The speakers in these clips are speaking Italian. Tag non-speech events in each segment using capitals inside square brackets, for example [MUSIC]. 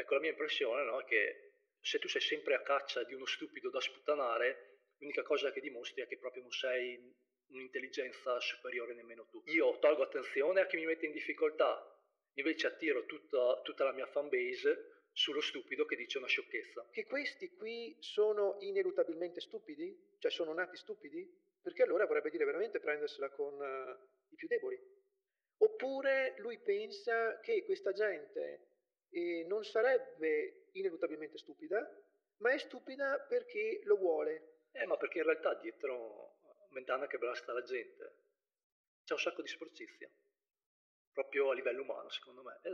Ecco, la mia impressione no, è che se tu sei sempre a caccia di uno stupido da sputtanare, l'unica cosa che dimostri è che proprio non sei un'intelligenza superiore nemmeno tu. Io tolgo attenzione a chi mi mette in difficoltà, invece attiro tutta, tutta la mia fanbase sullo stupido che dice una sciocchezza. Che questi qui sono ineluttabilmente stupidi? Cioè sono nati stupidi? Perché allora vorrebbe dire veramente prendersela con uh, i più deboli. Oppure lui pensa che questa gente eh, non sarebbe ineluttabilmente stupida, ma è stupida perché lo vuole. Eh, ma perché in realtà dietro Mentana che blasta la gente c'è un sacco di sporcizia, proprio a livello umano, secondo me, ed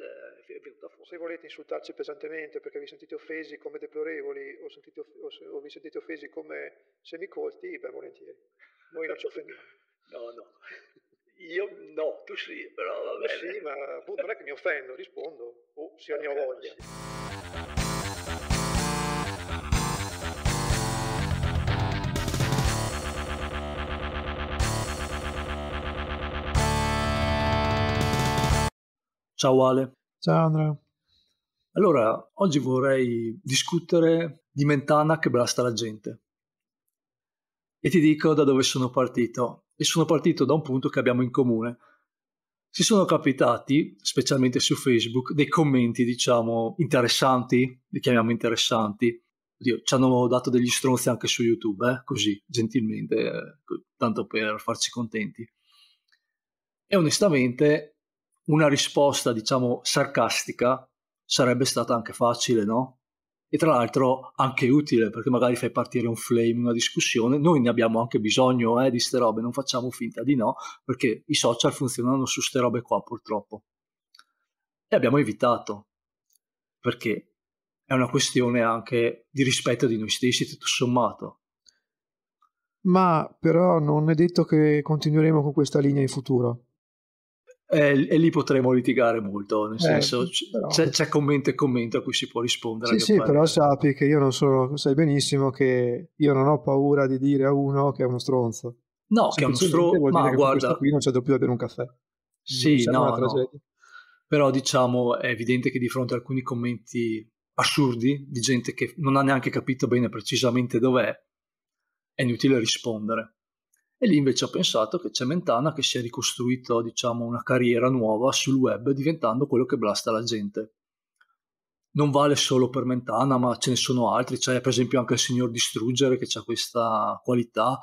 è venuta fuori. Se volete insultarci pesantemente perché vi sentite offesi come deplorevoli o, sentite off- o vi sentite offesi come semicolti, beh, volentieri. Noi non ci offendiamo. [LAUGHS] no, no. Io no, tu sì, però va eh bene. Sì, ma appunto non è che mi offendo, rispondo, o oh, se ne ho voglia. Ciao Ale. Ciao Andrea. Allora, oggi vorrei discutere di Mentana che blasta la gente. E ti dico da dove sono partito e sono partito da un punto che abbiamo in comune. Ci sono capitati, specialmente su Facebook, dei commenti, diciamo, interessanti, li chiamiamo interessanti. Oddio, ci hanno dato degli stronzi anche su YouTube, eh? così, gentilmente, eh, tanto per farci contenti. E onestamente, una risposta, diciamo, sarcastica sarebbe stata anche facile, no? e tra l'altro anche utile perché magari fai partire un flame, una discussione, noi ne abbiamo anche bisogno eh, di ste robe, non facciamo finta di no perché i social funzionano su ste robe qua purtroppo e abbiamo evitato perché è una questione anche di rispetto di noi stessi tutto sommato. Ma però non è detto che continueremo con questa linea in futuro e, e lì potremo litigare molto, nel eh, senso però... c'è, c'è, commento e commento a cui si può rispondere. Sì, sì però sappi che io non sono, sai benissimo che io non ho paura di dire a uno che è uno stronzo. No, che è uno stronzo, ma guarda... Qui non c'è più da bere un caffè. Sì, no, no. Però diciamo è evidente che di fronte a alcuni commenti assurdi di gente che non ha neanche capito bene precisamente dov'è, è inutile rispondere e lì invece ho pensato che c'è Mentana che si è ricostruito diciamo, una carriera nuova sul web diventando quello che blasta la gente. Non vale solo per Mentana, ma ce ne sono altri, c'è per esempio anche il signor Distruggere che ha questa qualità,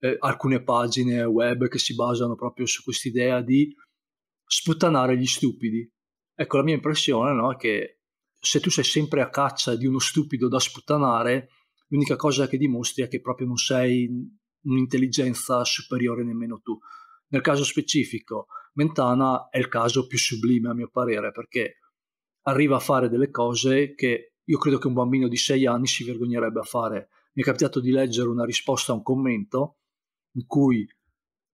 eh, alcune pagine web che si basano proprio su quest'idea di sputtanare gli stupidi. Ecco, la mia impressione no, è che se tu sei sempre a caccia di uno stupido da sputtanare, l'unica cosa che dimostri è che proprio non sei un'intelligenza superiore nemmeno tu. Nel caso specifico, Mentana è il caso più sublime a mio parere perché arriva a fare delle cose che io credo che un bambino di sei anni si vergognerebbe a fare. Mi è capitato di leggere una risposta a un commento in cui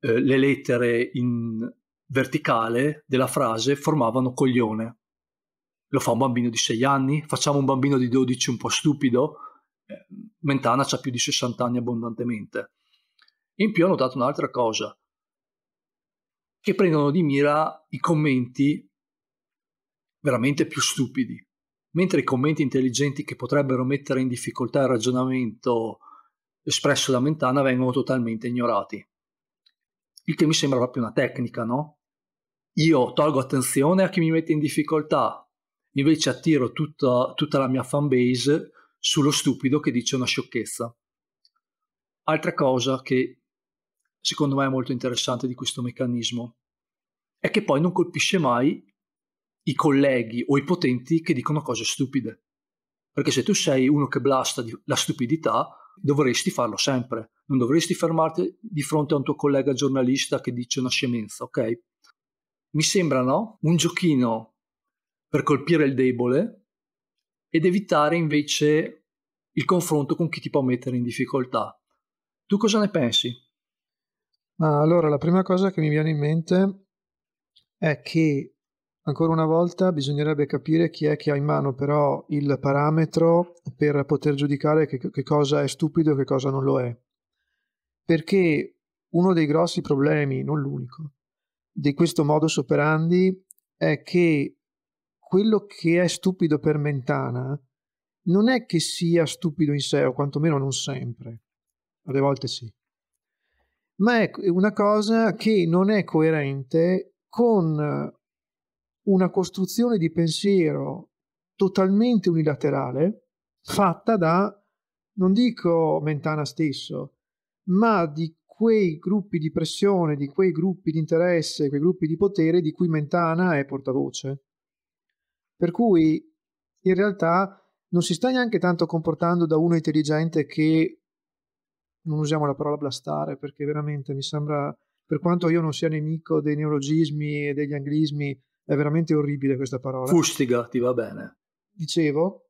eh, le lettere in verticale della frase formavano coglione. Lo fa un bambino di sei anni? Facciamo un bambino di 12 un po' stupido? Eh, Mentana ha più di 60 anni abbondantemente. In più ho notato un'altra cosa, che prendono di mira i commenti veramente più stupidi, mentre i commenti intelligenti che potrebbero mettere in difficoltà il ragionamento espresso da Mentana vengono totalmente ignorati. Il che mi sembra proprio una tecnica, no? Io tolgo attenzione a chi mi mette in difficoltà, invece attiro tutta, tutta la mia fanbase sullo stupido che dice una sciocchezza. Altra cosa che secondo me è molto interessante di questo meccanismo, è che poi non colpisce mai i colleghi o i potenti che dicono cose stupide. Perché se tu sei uno che blasta la stupidità, dovresti farlo sempre. Non dovresti fermarti di fronte a un tuo collega giornalista che dice una scemenza, ok? Mi sembra, no? Un giochino per colpire il debole ed evitare invece il confronto con chi ti può mettere in difficoltà. Tu cosa ne pensi? Ma Allora, la prima cosa che mi viene in mente è che ancora una volta bisognerebbe capire chi è che ha in mano però il parametro per poter giudicare che, che cosa è stupido e che cosa non lo è. Perché uno dei grossi problemi, non l'unico, di questo modus operandi è che quello che è stupido per Mentana non è che sia stupido in sé, o quantomeno non sempre, alle volte sì, ma è una cosa che non è coerente con eh, una costruzione di pensiero totalmente unilaterale fatta da, non dico Mentana stesso, ma di quei gruppi di pressione, di quei gruppi di interesse, quei gruppi di potere di cui Mentana è portavoce. Per cui in realtà non si sta neanche tanto comportando da uno intelligente che non usiamo la parola blastare perché veramente mi sembra, per quanto io non sia nemico dei neologismi e degli anglismi, è veramente orribile questa parola. Fustiga, ti va bene. Dicevo,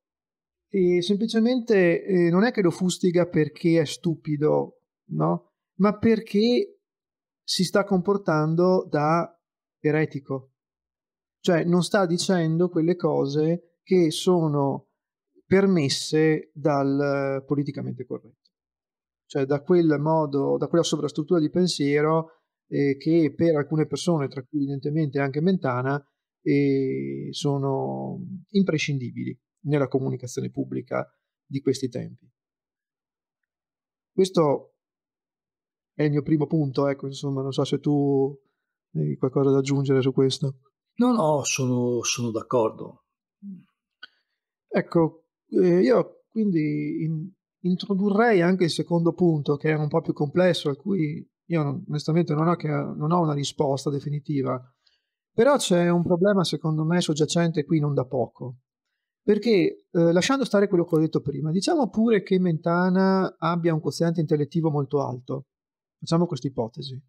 e semplicemente eh, non è che lo fustiga perché è stupido, no? Ma perché si sta comportando da eretico. Cioè non sta dicendo quelle cose che sono permesse dal eh, politicamente corretto cioè da quel modo, da quella sovrastruttura di pensiero eh, che per alcune persone, tra cui evidentemente anche Mentana, eh, sono imprescindibili nella comunicazione pubblica di questi tempi. Questo è il mio primo punto, ecco, insomma, non so se tu hai qualcosa da aggiungere su questo. No, no, sono, sono d'accordo. Ecco, eh, io quindi in, introdurrei anche il secondo punto, che è un po' più complesso, a cui io onestamente non ho, che, non ho una risposta definitiva. Però c'è un problema, secondo me, soggiacente qui non da poco. Perché, eh, lasciando stare quello che ho detto prima, diciamo pure che Mentana abbia un quoziente intellettivo molto alto, facciamo questa ipotesi,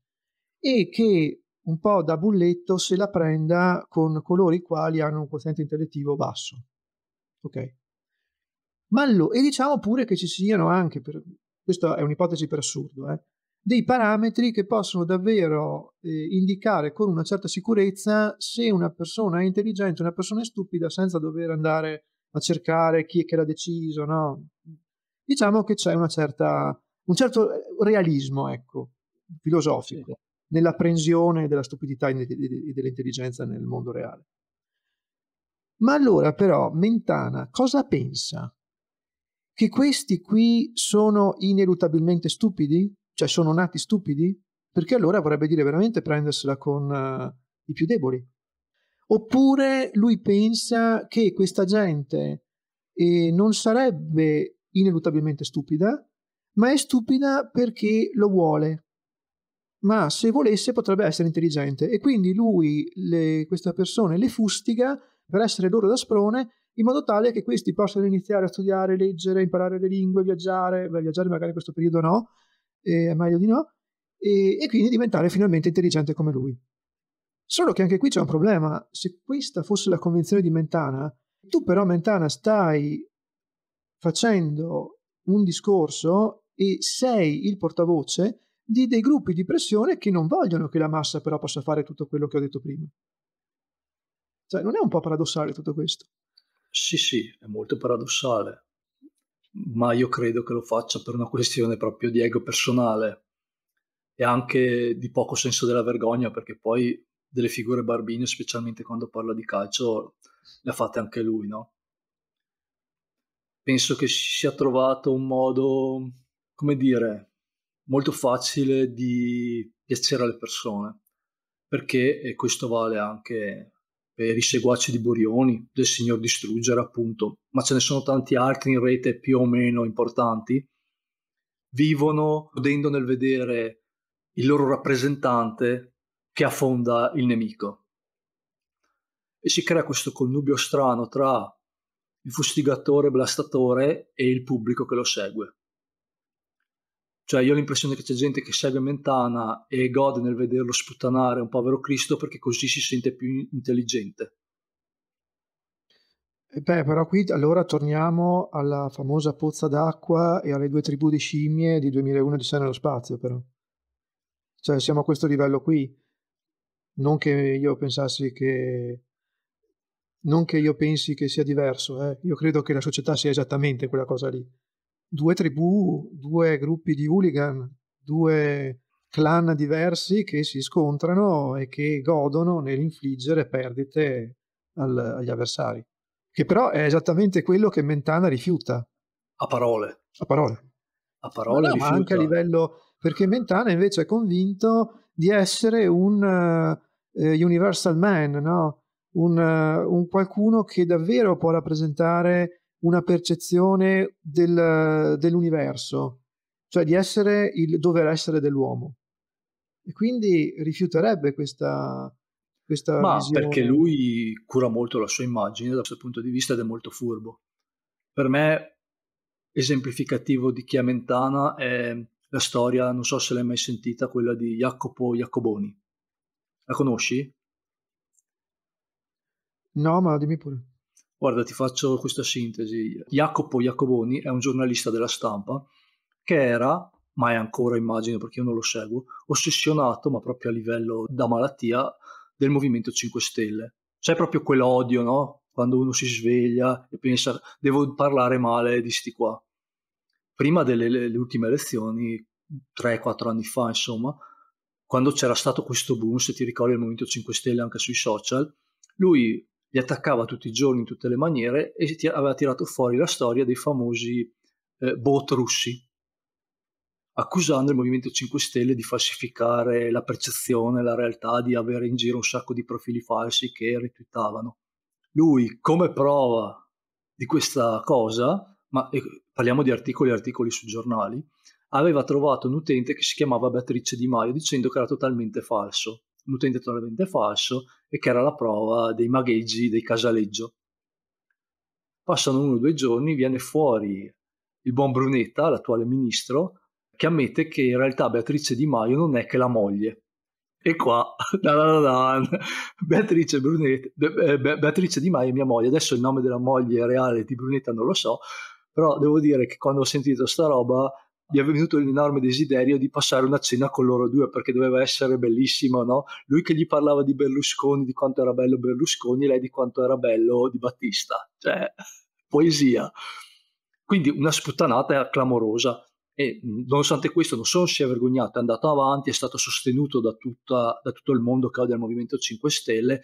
e che un po' da bulletto se la prenda con coloro i quali hanno un quoziente intellettivo basso. Ok? ma allo- e diciamo pure che ci siano anche, per, questa è un'ipotesi per assurdo, eh, dei parametri che possono davvero eh, indicare con una certa sicurezza se una persona è intelligente, o una persona è stupida, senza dover andare a cercare chi è che l'ha deciso, no? Diciamo che c'è certa, un certo realismo, ecco, filosofico, sì. nell'apprensione della stupidità e dell'intelligenza nel mondo reale. Ma allora però Mentana cosa pensa che questi qui sono ineluttabilmente stupidi? Cioè sono nati stupidi? Perché allora vorrebbe dire veramente prendersela con uh, i più deboli. Oppure lui pensa che questa gente eh, non sarebbe ineluttabilmente stupida, ma è stupida perché lo vuole. Ma se volesse potrebbe essere intelligente e quindi lui, le, questa persona, le fustiga per essere loro da sprone in modo tale che questi possano iniziare a studiare, leggere, imparare le lingue, viaggiare, beh, viaggiare magari in questo periodo no, eh, è meglio di no, e, e quindi diventare finalmente intelligente come lui. Solo che anche qui c'è un problema, se questa fosse la convenzione di Mentana, tu però Mentana stai facendo un discorso e sei il portavoce di dei gruppi di pressione che non vogliono che la massa però possa fare tutto quello che ho detto prima. Cioè, non è un po' paradossale tutto questo? Sì, sì, è molto paradossale, ma io credo che lo faccia per una questione proprio di ego personale e anche di poco senso della vergogna, perché poi delle figure barbine, specialmente quando parla di calcio, le ha fatte anche lui, no? Penso che si sia trovato un modo, come dire, molto facile di piacere alle persone, perché, e questo vale anche per i seguaci di Borioni, del signor Distruggere appunto, ma ce ne sono tanti altri in rete più o meno importanti, vivono godendo nel vedere il loro rappresentante che affonda il nemico. E si crea questo connubio strano tra il fustigatore blastatore e il pubblico che lo segue. Cioè io ho l'impressione che c'è gente che segue Mentana e gode nel vederlo sputtanare un povero Cristo perché così si sente più intelligente. Beh, però qui allora torniamo alla famosa pozza d'acqua e alle due tribù di scimmie di 2001 di Sé nello spazio, però. Cioè, siamo a questo livello qui. Non che io pensassi che... Non che io pensi che sia diverso, eh. Io credo che la società sia esattamente quella cosa lì due tribù, due gruppi di hooligan, due clan diversi che si scontrano e che godono nell'infliggere perdite al, agli avversari. Che però è esattamente quello che Mentana rifiuta. A parole. A parole. A parole. Ma, no, ma anche a livello... Perché Mentana invece è convinto di essere un uh, Universal Man, no? un, uh, un qualcuno che davvero può rappresentare una percezione del, dell'universo, cioè di essere il dover essere dell'uomo. E quindi rifiuterebbe questa, questa Ma visione. perché lui cura molto la sua immagine da questo punto di vista ed è molto furbo. Per me esemplificativo di chi è Mentana è la storia, non so se l'hai mai sentita, quella di Jacopo Jacoboni. La conosci? No, ma dimmi pure. Guarda, ti faccio questa sintesi. Jacopo Jacoboni è un giornalista della stampa che era, ma è ancora immagino perché io non lo seguo, ossessionato, ma proprio a livello da malattia, del Movimento 5 Stelle. C'è proprio quell'odio, no? Quando uno si sveglia e pensa devo parlare male di sti qua. Prima delle ultime elezioni, 3-4 anni fa, insomma, quando c'era stato questo boom, se ti ricordi, il Movimento 5 Stelle anche sui social, lui li attaccava tutti i giorni in tutte le maniere e aveva tirato fuori la storia dei famosi eh, bot russi, accusando il Movimento 5 Stelle di falsificare la percezione, la realtà, di avere in giro un sacco di profili falsi che retweetavano. Lui, come prova di questa cosa, ma eh, parliamo di articoli e articoli su giornali, aveva trovato un utente che si chiamava Beatrice Di Maio dicendo che era totalmente falso un totalmente falso e che era la prova dei magheggi del casaleggio. Passano uno o due giorni, viene fuori il buon Brunetta, l'attuale ministro, che ammette che in realtà Beatrice Di Maio non è che la moglie. E qua, [LAUGHS] da da da Beatrice, Brunetta, eh, Be- Beatrice Di Maio è mia moglie, adesso il nome della moglie reale di Brunetta non lo so, però devo dire che quando ho sentito sta roba gli è venuto l'enorme desiderio di passare una cena con loro due perché doveva essere bellissimo, no? Lui che gli parlava di Berlusconi, di quanto era bello Berlusconi, e lei di quanto era bello di Battista, cioè poesia. Quindi una sputtanata clamorosa e nonostante questo non solo si è vergognato, è andato avanti, è stato sostenuto da, tutta, da tutto il mondo che odia il Movimento 5 Stelle,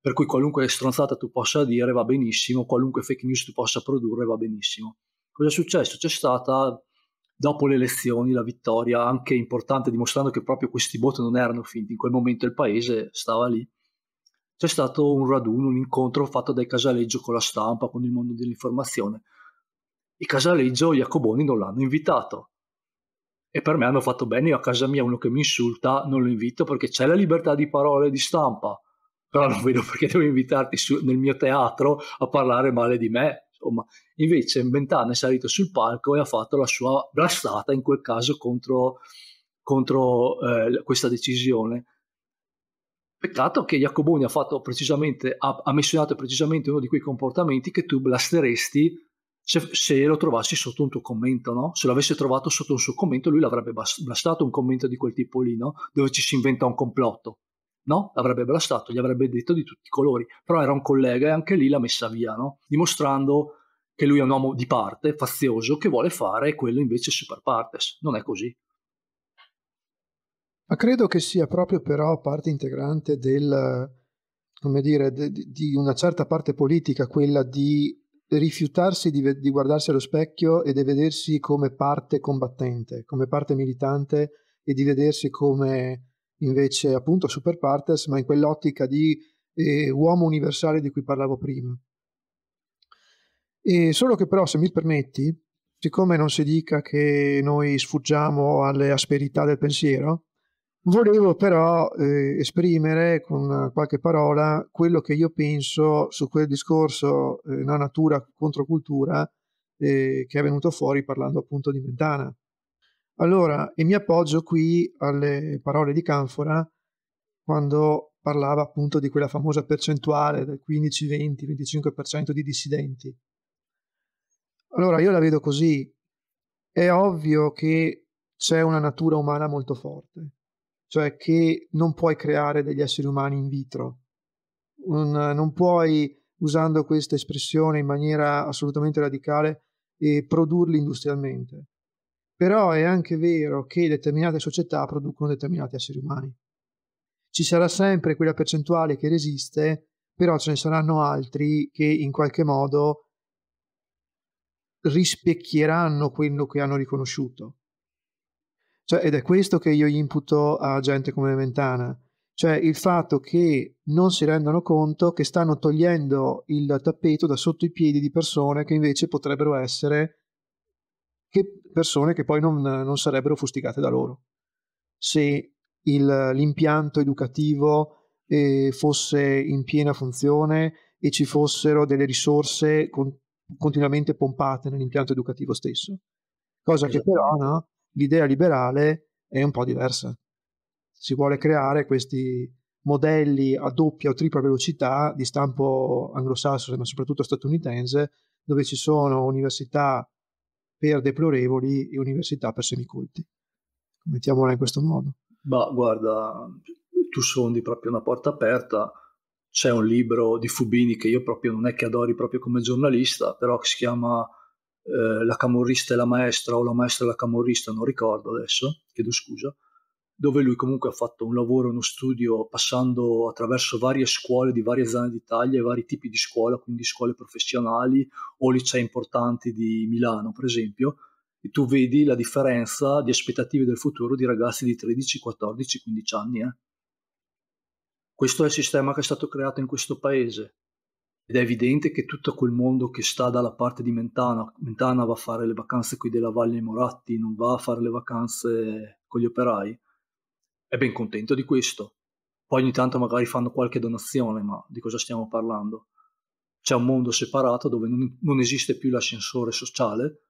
per cui qualunque stronzata tu possa dire va benissimo, qualunque fake news tu possa produrre va benissimo. Cosa è successo? C'è stata dopo le elezioni la vittoria anche importante dimostrando che proprio questi voti non erano finti in quel momento il paese stava lì c'è stato un raduno un incontro fatto dai Casaleggio con la stampa con il mondo dell'informazione i Casaleggio Jacoboni non l'hanno invitato e per me hanno fatto bene io a casa mia uno che mi insulta non lo invito perché c'è la libertà di parole e di stampa però non vedo perché devo invitarti su, nel mio teatro a parlare male di me insomma. Invece Mentana è salito sul palco e ha fatto la sua blastata in quel caso contro, contro eh, questa decisione. Peccato che Jacoboni ha, ha, ha menzionato precisamente uno di quei comportamenti che tu blasteresti se, se, lo trovassi sotto un tuo commento, no? Se l'avesse trovato sotto un suo commento, lui l'avrebbe blastato un commento di quel tipo lì, no? Dove ci si inventa un complotto. No? Avrebbe blastato, gli avrebbe detto di tutti i colori, però era un collega e anche lì l'ha messa via, no? dimostrando che lui è un uomo di parte, fazioso, che vuole fare quello invece super partes. Non è così. Ma credo che sia proprio però parte integrante del, come dire, di una certa parte politica, quella di rifiutarsi di, di, guardarsi allo specchio e di vedersi come parte combattente, come parte militante e di vedersi come invece appunto super partes, ma in quell'ottica di eh, uomo universale di cui parlavo prima. E solo che però, se mi permetti, siccome non si dica che noi sfuggiamo alle asperità del pensiero, volevo però eh, esprimere con qualche parola quello che io penso su quel discorso eh, la natura contro cultura eh, che è venuto fuori parlando appunto di Mentana. Allora, e mi appoggio qui alle parole di Canfora quando parlava appunto di quella famosa percentuale del 15, 20, 25% di dissidenti. Allora, io la vedo così. È ovvio che c'è una natura umana molto forte, cioè che non puoi creare degli esseri umani in vitro, un, non puoi, usando questa espressione in maniera assolutamente radicale, eh, produrli industrialmente però è anche vero che determinate società producono determinati esseri umani. Ci sarà sempre quella percentuale che resiste, però ce ne saranno altri che in qualche modo rispecchieranno quello che hanno riconosciuto. Cioè, ed è questo che io imputo a gente come Mentana, cioè il fatto che non si rendano conto che stanno togliendo il tappeto da sotto i piedi di persone che invece potrebbero essere che persone che poi non, non sarebbero fustigate da loro. Se il, l'impianto educativo eh, fosse in piena funzione e ci fossero delle risorse con, continuamente pompate nell'impianto educativo stesso. Cosa esatto. che però no, l'idea liberale è un po' diversa. Si vuole creare questi modelli a doppia o tripla velocità di stampo anglosassone, ma soprattutto statunitense, dove ci sono università per deplorevoli e università per semicolti. Mettiamola in questo modo. Ma guarda, tu sfondi proprio una porta aperta. C'è un libro di Fubini che io proprio non è che adori proprio come giornalista, però che si chiama eh, La camorrista e la maestra o la maestra e la camorrista, non ricordo adesso, chiedo scusa dove lui comunque ha fatto un lavoro, uno studio passando attraverso varie scuole di varie zone d'Italia e vari tipi di scuola, quindi scuole professionali o licei importanti di Milano, per esempio, e tu vedi la differenza di aspettative del futuro di ragazzi di 13, 14, 15 anni. Eh? Questo è il sistema che è stato creato in questo paese ed è evidente che tutto quel mondo che sta dalla parte di Mentana, Mentana va a fare le vacanze qui della Valle Moratti, non va a fare le vacanze con gli operai, è ben contento di questo. Poi ogni tanto magari fanno qualche donazione, ma di cosa stiamo parlando? C'è un mondo separato dove non, non esiste più l'ascensore sociale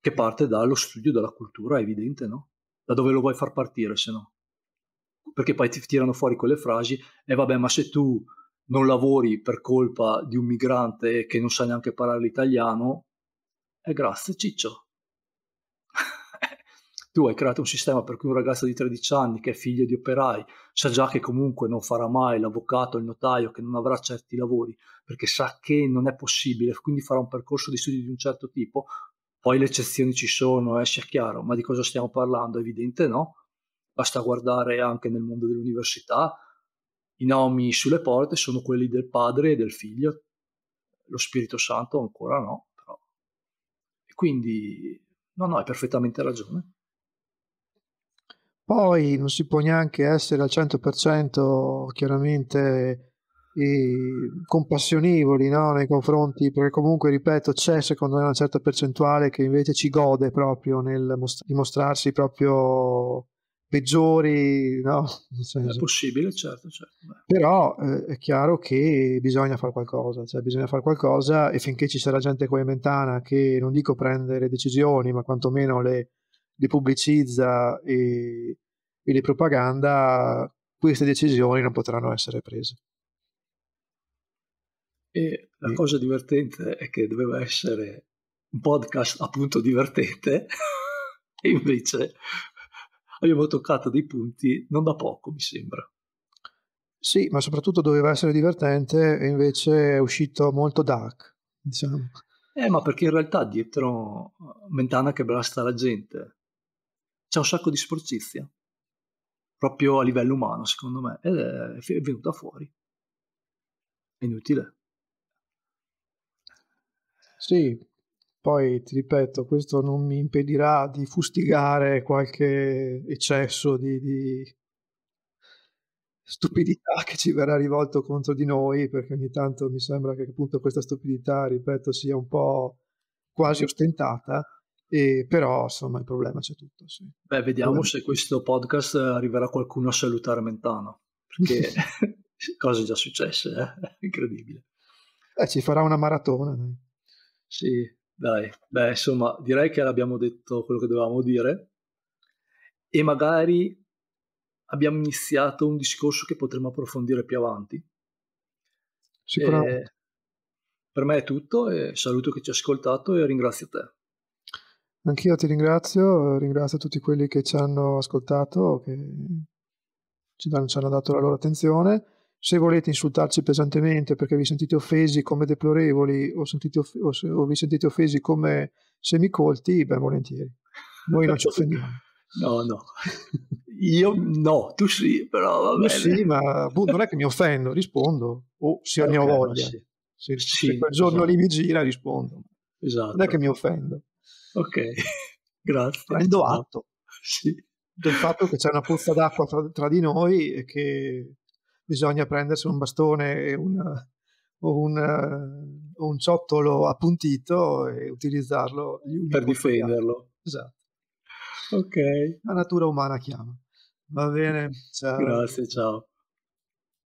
che parte dallo studio della cultura, è evidente, no? Da dove lo vuoi far partire, se no? Perché poi ti tirano fuori quelle frasi e eh, vabbè, ma se tu non lavori per colpa di un migrante che non sa neanche parlare l'italiano, è eh, grazie ciccio, tu hai creato un sistema per cui un ragazzo di 13 anni che è figlio di operai sa già che comunque non farà mai l'avvocato, il notaio, che non avrà certi lavori, perché sa che non è possibile, quindi farà un percorso di studi di un certo tipo, poi le eccezioni ci sono, eh, sia chiaro, ma di cosa stiamo parlando? È evidente no? Basta guardare anche nel mondo dell'università, i nomi sulle porte sono quelli del padre e del figlio, lo Spirito Santo ancora no, E quindi, no, no, hai perfettamente ragione. Poi non si può neanche essere al 100% chiaramente eh, compassionevoli no? nei confronti, perché comunque, ripeto, c'è secondo me una certa percentuale che invece ci gode proprio nel most- dimostrarsi proprio peggiori, no? [LAUGHS] È possibile, certo, certo. Però eh, è chiaro che bisogna fare qualcosa, cioè bisogna fare qualcosa e finché ci sarà gente come Mentana che, non dico prende le decisioni, ma quantomeno le li pubblicizza e, e li propaganda, queste decisioni non potranno essere prese. E la cosa divertente è che doveva essere un podcast appunto divertente [LAUGHS] e invece abbiamo toccato dei punti non da poco, mi sembra. Sì, ma soprattutto doveva essere divertente e invece è uscito molto dark, diciamo. Eh, ma perché in realtà dietro eh, Mentana che blasta la gente c'è un sacco di sporcizia, proprio a livello umano, secondo me, ed è, è venuta fuori. È inutile. Sì, poi ti ripeto, questo non mi impedirà di fustigare qualche eccesso di, di, stupidità che ci verrà rivolto contro di noi, perché ogni tanto mi sembra che appunto questa stupidità, ripeto, sia un po' quasi ostentata, e però insomma il problema c'è tutto. Sì. Beh, vediamo se questo podcast eh, arriverà qualcuno a salutare Mentano, perché [LAUGHS] [LAUGHS] cose già successe, eh? [LAUGHS] incredibile. Eh, ci farà una maratona. Dai. Sì, dai, beh, insomma, direi che abbiamo detto quello che dovevamo dire e magari abbiamo iniziato un discorso che potremo approfondire più avanti. Sicuramente. E eh, per me è tutto e saluto chi ci ha ascoltato e ringrazio te. Anch'io ti ringrazio, ringrazio tutti quelli che ci hanno ascoltato, che ci hanno, ci hanno dato la loro attenzione. Se volete insultarci pesantemente perché vi sentite offesi come deplorevoli o, off- o, se- o vi sentite offesi come semicolti, ben volentieri. Noi non ci offendiamo. [LAUGHS] No, no. Io no, tu sì, però va Sì, ma boh, non è che mi offendo, rispondo. O oh, se ne ho voglia. Sì. Se, sì, se quel giorno esatto. lì mi gira, rispondo. Esatto. Non è esatto. che mi offendo. Ok, [LAUGHS] grazie. Prendo atto sì. [LAUGHS] del fatto che c'è una pozza d'acqua tra, tra, di noi e che bisogna prendersi un bastone e una, o un, ciottolo appuntito e utilizzarlo per difenderlo. Esatto. Ok. La natura umana chiama. Va bene, ciao. Grazie, ciao.